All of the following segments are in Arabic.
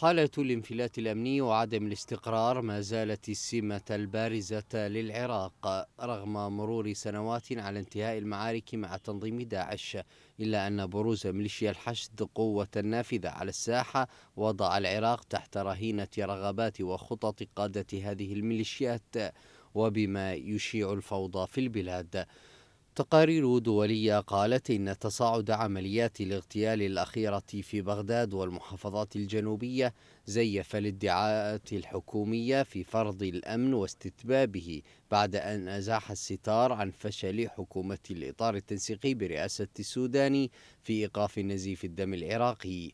حالة الانفلات الأمني وعدم الاستقرار ما زالت السمة البارزة للعراق رغم مرور سنوات على انتهاء المعارك مع تنظيم داعش إلا أن بروز ميليشيا الحشد قوة نافذة على الساحة وضع العراق تحت رهينة رغبات وخطط قادة هذه الميليشيات وبما يشيع الفوضى في البلاد تقارير دولية قالت إن تصاعد عمليات الاغتيال الأخيرة في بغداد والمحافظات الجنوبية زيف الادعاءات الحكومية في فرض الأمن واستتبابه بعد أن أزاح الستار عن فشل حكومة الإطار التنسيقي برئاسة السوداني في إيقاف نزيف الدم العراقي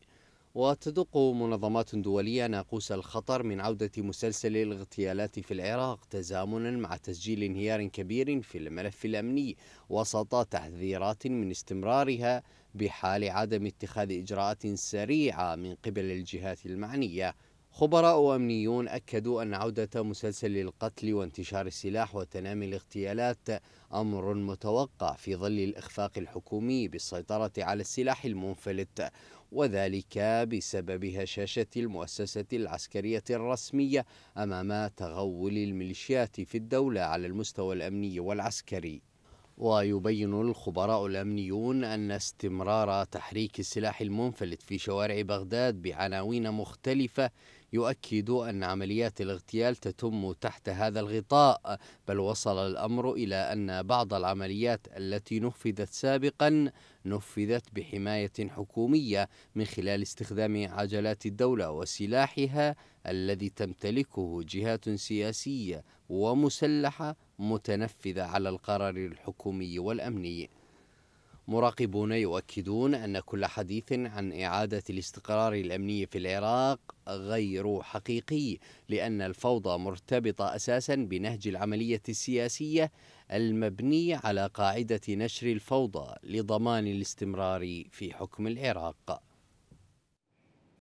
وتدق منظمات دولية ناقوس الخطر من عودة مسلسل الاغتيالات في العراق تزامنا مع تسجيل انهيار كبير في الملف الأمني وسط تحذيرات من استمرارها بحال عدم اتخاذ إجراءات سريعة من قبل الجهات المعنية خبراء أمنيون اكدوا ان عوده مسلسل القتل وانتشار السلاح وتنامي الاغتيالات امر متوقع في ظل الاخفاق الحكومي بالسيطره على السلاح المنفلت وذلك بسبب هشاشه المؤسسه العسكريه الرسميه امام تغول الميليشيات في الدوله على المستوى الامني والعسكري ويبين الخبراء الامنيون ان استمرار تحريك السلاح المنفلت في شوارع بغداد بعناوين مختلفه يؤكد ان عمليات الاغتيال تتم تحت هذا الغطاء بل وصل الامر الى ان بعض العمليات التي نفذت سابقا نفذت بحمايه حكوميه من خلال استخدام عجلات الدوله وسلاحها الذي تمتلكه جهات سياسيه ومسلحه متنفذة على القرار الحكومي والأمني مراقبون يؤكدون أن كل حديث عن إعادة الاستقرار الأمني في العراق غير حقيقي لأن الفوضى مرتبطة أساسا بنهج العملية السياسية المبني على قاعدة نشر الفوضى لضمان الاستمرار في حكم العراق